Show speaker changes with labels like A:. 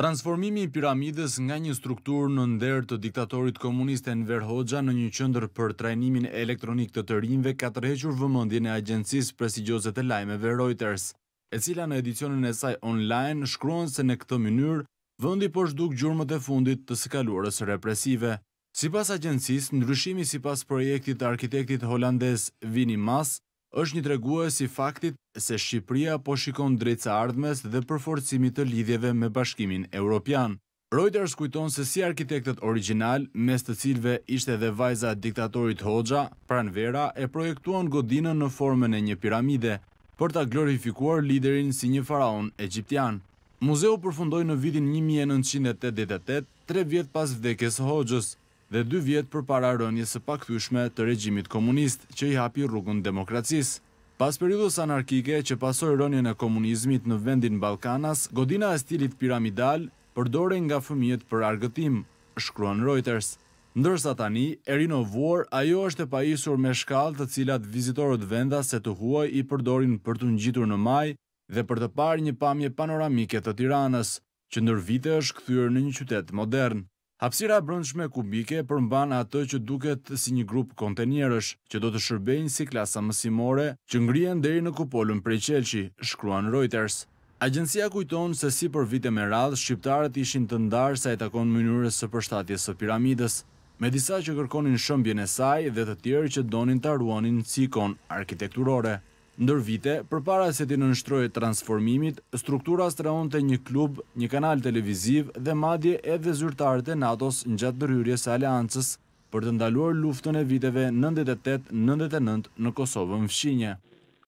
A: Transformimi i piramides nga një struktur në nder të diktatorit komunist Enver Hoxha në një qëndër për trajnimin elektronik të të rinjve ka tërhequr vëmëndin e agjensis presigjose të lajmeve Reuters, e cila në edicionin e saj online shkruan se në këtë mënyrë vëndi po shduk gjurëmët e fundit të skaluarës represive. Si pas agjensis, ndryshimi si pas projektit arkitektit holandes Vini Mas, është një tregua si faktit se Shqipria po shikon drejtësa ardhmes dhe përforcimit të lidhjeve me bashkimin Europian. Reuters kujton se si arkitektet original, mes të cilve ishte dhe vajza diktatorit Hoxha, Pranvera e projektuan godinën në formën e një piramide, për ta glorifikuar liderin si një faraon egyptian. Muzeu përfundoj në vitin 1988, tre vjet pas vdekes Hoxhës, dhe dy vjetë për para rënjës së pakthyshme të regjimit komunist që i hapi rrugën demokracisë. Pas periudus anarkike që pasoj rënjën e komunizmit në vendin Balkanas, godina e stilit piramidal përdore nga fëmijet për argëtim, shkruan Reuters. Ndërsa tani, e rinovuar, ajo është e pajisur me shkallë të cilat vizitorët venda se të huaj i përdorin për të njitur në maj dhe për të parë një pamje panoramike të tiranës, që ndër vite është këthyrë në një qytet modern. Hapsira brëndshme kubike përmban atë që duket si një grup kontenjerësh, që do të shërbejnë si klasa mësimore, që ngrien deri në kupolën prej qelqi, shkruan Reuters. Agencia kujton se si për vite me radhë, shqiptarët ishin të ndarë sa e takon mënyrës së përshtatjes së piramides, me disa që kërkonin shëmbjen e saj dhe të tjerë që donin të arruanin cikon arkitekturore. Ndër vite, për para se ti nënështroj transformimit, struktura streon të një klub, një kanal televiziv dhe madje edhe zyrtarët e NATO-s në gjatë dërhyrjes aleancës për të ndaluar luftën e viteve 98-99 në Kosovën fshinje.